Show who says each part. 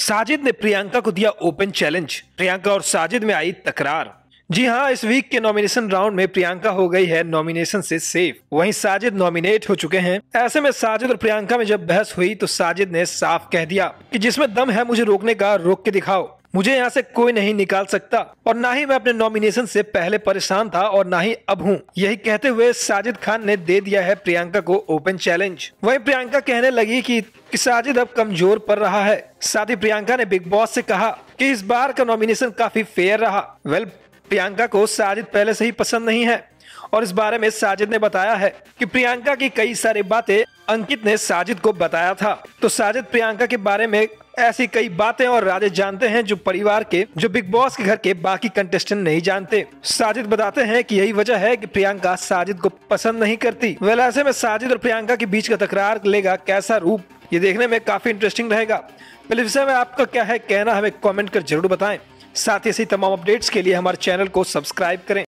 Speaker 1: साजिद ने प्रियंका को दिया ओपन चैलेंज प्रियंका और साजिद में आई तकरार जी हाँ इस वीक के नॉमिनेशन राउंड में प्रियंका हो गई है नॉमिनेशन से सेफ वहीं साजिद नॉमिनेट हो चुके हैं ऐसे में साजिद और प्रियंका में जब बहस हुई तो साजिद ने साफ कह दिया कि जिसमें दम है मुझे रोकने का रोक के दिखाओ मुझे यहाँ से कोई नहीं निकाल सकता और ना ही मैं अपने नॉमिनेशन से पहले परेशान था और ना ही अब हूँ यही कहते हुए साजिद खान ने दे दिया है प्रियंका को ओपन चैलेंज वहीं प्रियंका कहने लगी कि, कि साजिद अब कमजोर पड़ रहा है साथ ही प्रियंका ने बिग बॉस से कहा कि इस बार का नॉमिनेशन काफी फेयर रहा वेल प्रियंका को साजिद पहले से ही पसंद नहीं है और इस बारे में साजिद ने बताया है कि प्रियंका की कई सारी बातें अंकित ने साजिद को बताया था तो साजिद प्रियंका के बारे में ऐसी कई बातें और राजे जानते हैं जो परिवार के जो बिग बॉस के घर के बाकी कंटेस्टेंट नहीं जानते साजिद बताते हैं कि यही वजह है कि प्रियंका साजिद को पसंद नहीं करती वेल ऐसे में साजिद और प्रियंका के बीच का तकरार लेगा कैसा रूप ये देखने में काफी इंटरेस्टिंग रहेगा पहले विषय में आपका क्या है कहना हमें कॉमेंट कर जरूर बताए साथ ही ऐसी तमाम अपडेट्स के लिए हमारे चैनल को सब्सक्राइब करें